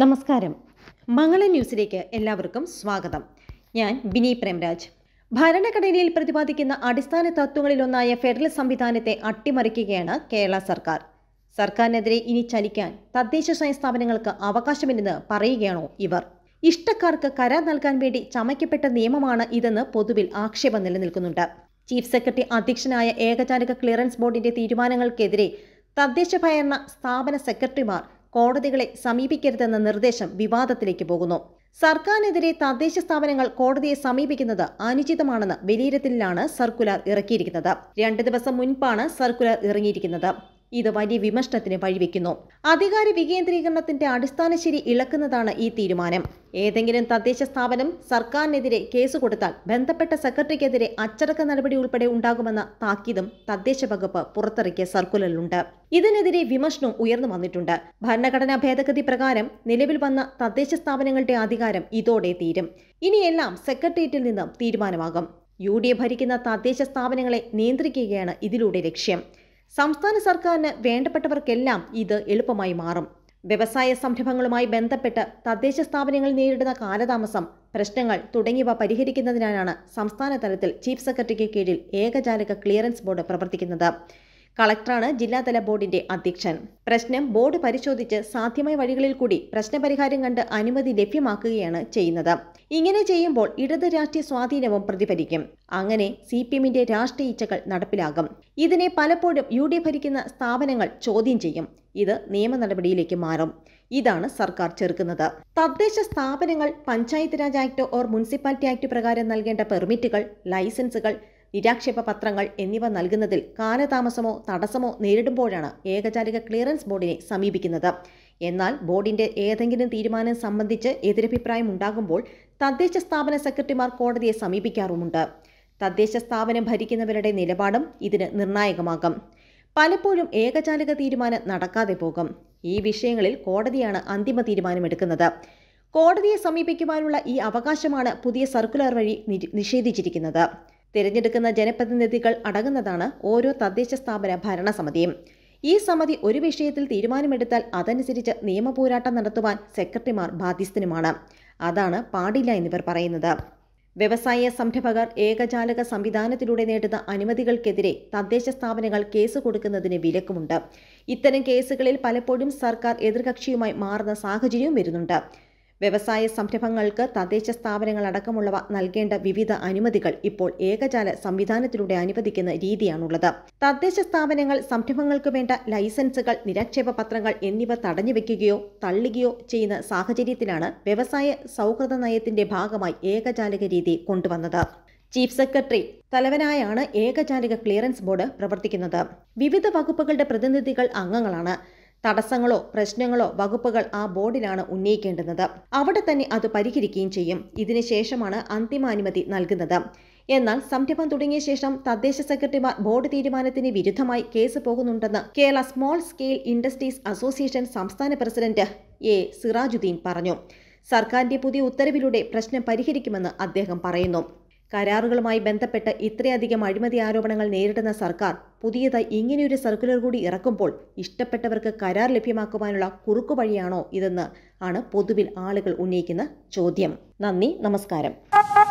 നമസ്കാരം മംഗള ന്യൂസിലേക്ക് എല്ലാവർക്കും സ്വാഗതം ഞാൻ ബിനി പ്രേംരാജ് ഭരണഘടനയിൽ പ്രതിപാദിക്കുന്ന അടിസ്ഥാന തത്വങ്ങളിലൊന്നായ ഫെഡറൽ സംവിധാനത്തെ അട്ടിമറിക്കുകയാണ് കേരള സർക്കാർ സർക്കാരിനെതിരെ ഇനി ചലിക്കാൻ തദ്ദേശ സ്വയം സ്ഥാപനങ്ങൾക്ക് അവകാശമില്ലെന്ന് പറയുകയാണോ ഇവർ ഇഷ്ടക്കാർക്ക് കരാർ നൽകാൻ വേണ്ടി ചമയ്ക്കപ്പെട്ട നിയമമാണ് ഇതെന്ന് പൊതുവിൽ ആക്ഷേപം നിലനിൽക്കുന്നുണ്ട് ചീഫ് സെക്രട്ടറി അധ്യക്ഷനായ ഏകജാലക ക്ലിയറൻസ് ബോർഡിന്റെ തീരുമാനങ്ങൾക്കെതിരെ തദ്ദേശ ഭരണ സ്ഥാപന സെക്രട്ടറിമാർ കോടതികളെ സമീപിക്കരുതെന്ന നിർദ്ദേശം വിവാദത്തിലേക്ക് പോകുന്നു സർക്കാരിനെതിരെ തദ്ദേശ സ്ഥാപനങ്ങൾ കോടതിയെ സമീപിക്കുന്നത് അനുചിതമാണെന്ന് വിലയിരുത്തലിലാണ് സർക്കുലർ ഇറക്കിയിരിക്കുന്നത് രണ്ട് ദിവസം മുൻപാണ് സർക്കുലർ ഇറങ്ങിയിരിക്കുന്നത് ഇത് വലിയ വിമർശനത്തിന് വഴിവെക്കുന്നു അധികാര വികേന്ദ്രീകരണത്തിന്റെ അടിസ്ഥാന ശരി ഇളക്കുന്നതാണ് ഈ തീരുമാനം ഏതെങ്കിലും തദ്ദേശ സ്ഥാപനം സർക്കാരിനെതിരെ കേസ് കൊടുത്താൽ ബന്ധപ്പെട്ട സെക്രട്ടറിക്കെതിരെ അച്ചടക്ക നടപടി ഉൾപ്പെടെ ഉണ്ടാകുമെന്ന താക്കീതും തദ്ദേശ വകുപ്പ് പുറത്തിറക്കിയ സർക്കുലറിലുണ്ട് ഇതിനെതിരെ വിമർശനം ഉയർന്നു വന്നിട്ടുണ്ട് ഭരണഘടനാ ഭേദഗതി പ്രകാരം നിലവിൽ വന്ന തദ്ദേശ സ്ഥാപനങ്ങളുടെ അധികാരം ഇതോടെ തീരും ഇനിയെല്ലാം സെക്രട്ടേറിയറ്റിൽ നിന്നും തീരുമാനമാകും യു ഡി എ ഭരിക്കുന്ന തദ്ദേശ സ്ഥാപനങ്ങളെ നിയന്ത്രിക്കുകയാണ് ഇതിലൂടെ ലക്ഷ്യം സംസ്ഥാന സർക്കാരിന് വേണ്ടപ്പെട്ടവർക്കെല്ലാം ഇത് എളുപ്പമായി മാറും വ്യവസായ സംരംഭങ്ങളുമായി ബന്ധപ്പെട്ട് തദ്ദേശ സ്ഥാപനങ്ങൾ നേരിടുന്ന കാലതാമസം പ്രശ്നങ്ങൾ തുടങ്ങിയവ പരിഹരിക്കുന്നതിനാണ് സംസ്ഥാന തലത്തിൽ ചീഫ് സെക്രട്ടറിക്ക് കീഴിൽ ഏകജാലക ക്ലിയറൻസ് ബോർഡ് പ്രവർത്തിക്കുന്നത് കളക്ടറാണ് ജില്ലാതല ബോർഡിന്റെ അധ്യക്ഷൻ പ്രശ്നം ബോർഡ് പരിശോധിച്ച് സാധ്യമായ വഴികളിൽ കൂടി പ്രശ്നപരിഹാരം കണ്ട് അനുമതി ലഭ്യമാക്കുകയാണ് ചെയ്യുന്നത് ഇങ്ങനെ ചെയ്യുമ്പോൾ ഇടത് രാഷ്ട്രീയ സ്വാധീനവും പ്രതിഫലിക്കും അങ്ങനെ സി പി എമ്മിന്റെ രാഷ്ട്രീയ ഇച്ഛകൾ നടപ്പിലാകും ഇതിനെ പലപ്പോഴും യു ഡി ഭരിക്കുന്ന സ്ഥാപനങ്ങൾ ചോദ്യം ചെയ്യും ഇത് നിയമ നടപടിയിലേക്ക് മാറും ഇതാണ് സർക്കാർ ചെറുക്കുന്നത് തദ്ദേശ സ്ഥാപനങ്ങൾ panchayat raj act or municipality act പ്രകാരം നൽകേണ്ട പെർമിറ്റുകൾ ലൈസൻസുകൾ നിരാക്ഷേപ പത്രങ്ങൾ എന്നിവ നൽകുന്നതിൽ കാലതാമസമോ തടസ്സമോ നേരിടുമ്പോഴാണ് ഏകജാലിക ക്ലിയറൻസ് ബോർഡിനെ സമീപിക്കുന്നത് എന്നാൽ ബോർഡിന്റെ ഏതെങ്കിലും തീരുമാനം സംബന്ധിച്ച് എതിരഭിപ്രായം ഉണ്ടാകുമ്പോൾ തദ്ദേശ സ്ഥാപന സെക്രട്ടറിമാർ കോടതിയെ സമീപിക്കാറുമുണ്ട് തദ്ദേശ സ്ഥാപനം ഭരിക്കുന്നവരുടെ നിലപാടും ഇതിന് നിർണായകമാകും പലപ്പോഴും ഏകജാലക തീരുമാനം നടക്കാതെ പോകും ഈ വിഷയങ്ങളിൽ കോടതിയാണ് അന്തിമ തീരുമാനമെടുക്കുന്നത് കോടതിയെ സമീപിക്കുവാനുള്ള ഈ അവകാശമാണ് പുതിയ സർക്കുലർ വഴി നിഷേധിച്ചിരിക്കുന്നത് തിരഞ്ഞെടുക്കുന്ന ജനപ്രതിനിധികൾ അടങ്ങുന്നതാണ് ഓരോ തദ്ദേശ സ്ഥാപന ഭരണസമിതിയും ഈ സമിതി ഒരു വിഷയത്തിൽ തീരുമാനമെടുത്താൽ അതനുസരിച്ച് നിയമപോരാട്ടം നടത്തുവാൻ സെക്രട്ടറിമാർ ബാധ്യസ്ഥനുമാണ് അതാണ് പാടില്ല എന്നിവർ പറയുന്നത് വ്യവസായ സംരംഭകർ ഏകജാലക സംവിധാനത്തിലൂടെ നേടുന്ന അനുമതികൾക്കെതിരെ തദ്ദേശ സ്ഥാപനങ്ങൾ കേസ് കൊടുക്കുന്നതിന് വിലക്കുമുണ്ട് ഇത്തരം കേസുകളിൽ പലപ്പോഴും സർക്കാർ എതിർകക്ഷിയുമായി മാറുന്ന സാഹചര്യവും വരുന്നുണ്ട് വ്യവസായ സംരംഭങ്ങൾക്ക് തദ്ദേശ സ്ഥാപനങ്ങൾ അടക്കമുള്ളവ നൽകേണ്ട വിവിധ അനുമതികൾ ഇപ്പോൾ ഏകജാല സംവിധാനത്തിലൂടെ അനുവദിക്കുന്ന രീതിയാണുള്ളത് തദ്ദേശ സ്ഥാപനങ്ങൾ സംരംഭങ്ങൾക്ക് വേണ്ട ലൈസൻസുകൾ നിരക്ഷേപ പത്രങ്ങൾ എന്നിവ തടഞ്ഞുവെക്കുകയോ തള്ളുകയോ ചെയ്യുന്ന സാഹചര്യത്തിലാണ് വ്യവസായ സൗഹൃദ നയത്തിന്റെ ഭാഗമായി ഏകജാലക രീതി കൊണ്ടുവന്നത് ചീഫ് സെക്രട്ടറി തലവനായാണ് ഏകജാലിക ക്ലിയറൻസ് ബോർഡ് പ്രവർത്തിക്കുന്നത് വിവിധ വകുപ്പുകളുടെ പ്രതിനിധികൾ അംഗങ്ങളാണ് തടസ്സങ്ങളോ പ്രശ്നങ്ങളോ വകുപ്പുകൾ ആ ബോർഡിനാണ് ഉന്നയിക്കേണ്ടുന്നത് അവിടെ തന്നെ അത് പരിഹരിക്കുകയും ചെയ്യും ഇതിനുശേഷമാണ് അന്തിമാനുമതി നൽകുന്നത് എന്നാൽ സംരംഭം തുടങ്ങിയ ശേഷം തദ്ദേശ സെക്രട്ടറിമാർ ബോർഡ് തീരുമാനത്തിന് വിരുദ്ധമായി കേസ് പോകുന്നുണ്ടെന്ന് Kerala small scale industries association സംസ്ഥാന പ്രസിഡന്റ് എ സിറാജുദ്ദീൻ പറഞ്ഞു സർക്കാരിന്റെ പുതിയ ഉത്തരവിലൂടെ പ്രശ്നം പരിഹരിക്കുമെന്ന് അദ്ദേഹം പറയുന്നു കരാറുകളുമായി ബന്ധപ്പെട്ട് ഇത്രയധികം അഴിമതി ആരോപണങ്ങൾ നേരിടുന്ന സർക്കാർ പുതിയതായി ഇങ്ങനെയൊരു സർക്കുലർ കൂടി ഇറക്കുമ്പോൾ ഇഷ്ടപ്പെട്ടവർക്ക് കരാർ ലഭ്യമാക്കുവാനുള്ള കുറുക്കു വഴിയാണോ ഇതെന്ന് ആണ് പൊതുവിൽ ആളുകൾ ഉന്നയിക്കുന്ന ചോദ്യം നന്ദി നമസ്കാരം